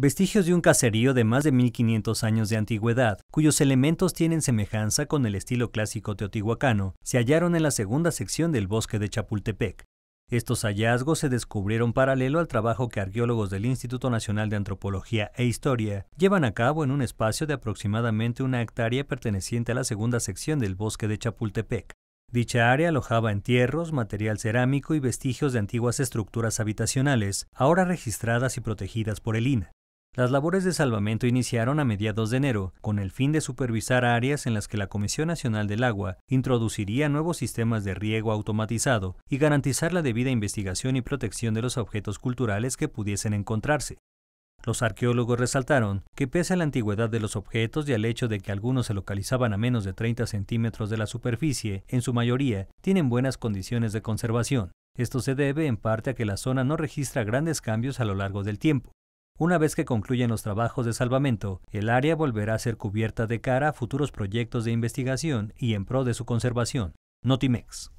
vestigios de un caserío de más de 1500 años de antigüedad, cuyos elementos tienen semejanza con el estilo clásico teotihuacano, se hallaron en la segunda sección del bosque de Chapultepec. Estos hallazgos se descubrieron paralelo al trabajo que arqueólogos del Instituto Nacional de Antropología e Historia llevan a cabo en un espacio de aproximadamente una hectárea perteneciente a la segunda sección del bosque de Chapultepec. Dicha área alojaba entierros, material cerámico y vestigios de antiguas estructuras habitacionales, ahora registradas y protegidas por el INA. Las labores de salvamento iniciaron a mediados de enero, con el fin de supervisar áreas en las que la Comisión Nacional del Agua introduciría nuevos sistemas de riego automatizado y garantizar la debida investigación y protección de los objetos culturales que pudiesen encontrarse. Los arqueólogos resaltaron que pese a la antigüedad de los objetos y al hecho de que algunos se localizaban a menos de 30 centímetros de la superficie, en su mayoría tienen buenas condiciones de conservación. Esto se debe en parte a que la zona no registra grandes cambios a lo largo del tiempo. Una vez que concluyan los trabajos de salvamento, el área volverá a ser cubierta de cara a futuros proyectos de investigación y en pro de su conservación. Notimex.